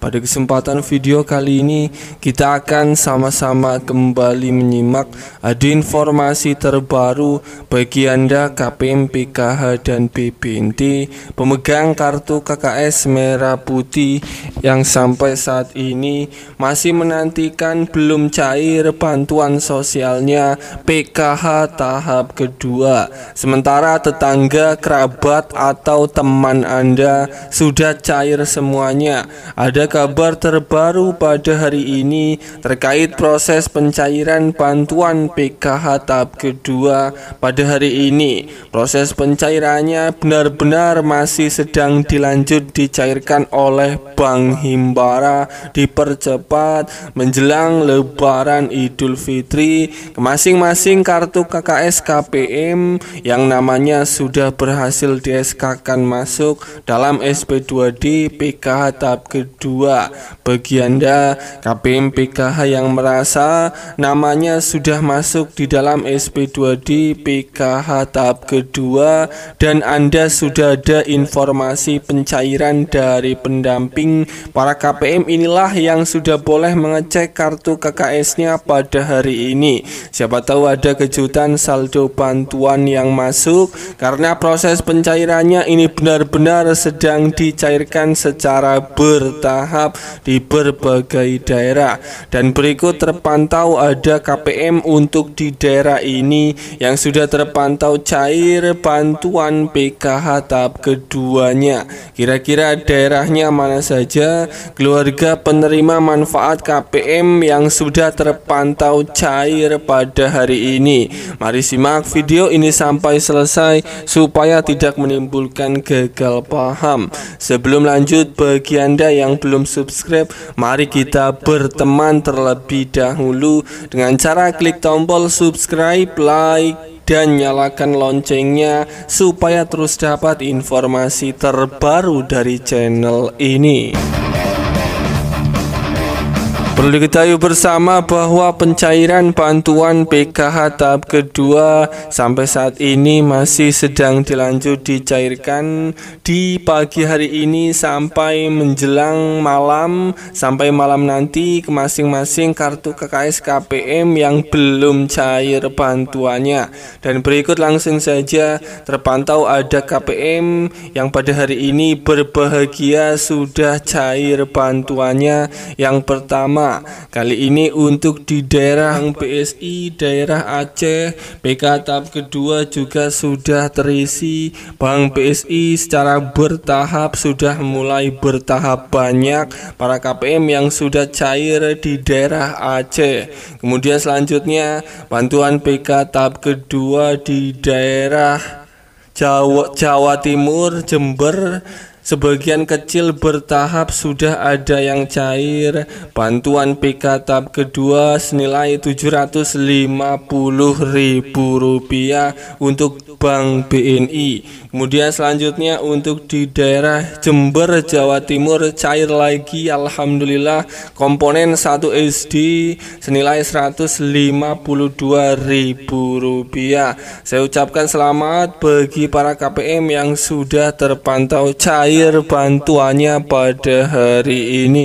Pada kesempatan video kali ini kita akan sama-sama kembali menyimak ada informasi terbaru bagi Anda KPM PKH dan BBNT pemegang kartu KKS merah putih yang sampai saat ini masih menantikan belum cair bantuan sosialnya PKH tahap kedua. Sementara tetangga, kerabat atau teman Anda sudah cair semuanya. Ada kabar terbaru pada hari ini terkait proses pencairan bantuan PKH tahap kedua pada hari ini. Proses pencairannya benar-benar masih sedang dilanjut dicairkan oleh Bank Himbara dipercepat menjelang Lebaran Idul Fitri. Masing-masing kartu KKS KPM yang namanya sudah berhasil di SK-kan masuk dalam SP2D PKH tahap kedua 2. Bagi Anda KPM PKH yang merasa namanya sudah masuk di dalam SP2D PKH tahap kedua dan Anda sudah ada informasi pencairan dari pendamping, para KPM inilah yang sudah boleh mengecek kartu KKS-nya pada hari ini. Siapa tahu ada kejutan saldo bantuan yang masuk karena proses pencairannya ini benar-benar sedang dicairkan secara bertahap bertahap di berbagai daerah dan berikut terpantau ada KPM untuk di daerah ini yang sudah terpantau cair bantuan PKH tahap keduanya kira-kira daerahnya mana saja keluarga penerima manfaat KPM yang sudah terpantau cair pada hari ini mari simak video ini sampai selesai supaya tidak menimbulkan gagal paham sebelum lanjut bagi anda yang belum belum subscribe, mari kita berteman terlebih dahulu dengan cara klik tombol subscribe, like, dan nyalakan loncengnya supaya terus dapat informasi terbaru dari channel ini. Perlu diketahui bersama bahwa pencairan bantuan PKH tahap kedua sampai saat ini masih sedang dilanjut dicairkan di pagi hari ini sampai menjelang malam sampai malam nanti ke masing-masing kartu KKS KPM yang belum cair bantuannya. Dan berikut langsung saja terpantau ada KPM yang pada hari ini berbahagia sudah cair bantuannya yang pertama Kali ini untuk di daerah PSI, daerah Aceh, PK tahap kedua juga sudah terisi. Bank PSI secara bertahap sudah mulai bertahap banyak para KPM yang sudah cair di daerah Aceh. Kemudian selanjutnya bantuan PK tahap kedua di daerah Jawa, Jawa Timur, Jember, Sebagian kecil bertahap sudah ada yang cair. Bantuan PK tahap kedua senilai Rp750.000 untuk Bank BNI. Kemudian selanjutnya untuk di daerah Jember, Jawa Timur cair lagi alhamdulillah komponen 1 SD senilai Rp152.000. Saya ucapkan selamat bagi para KPM yang sudah terpantau cair akhir bantuannya pada hari ini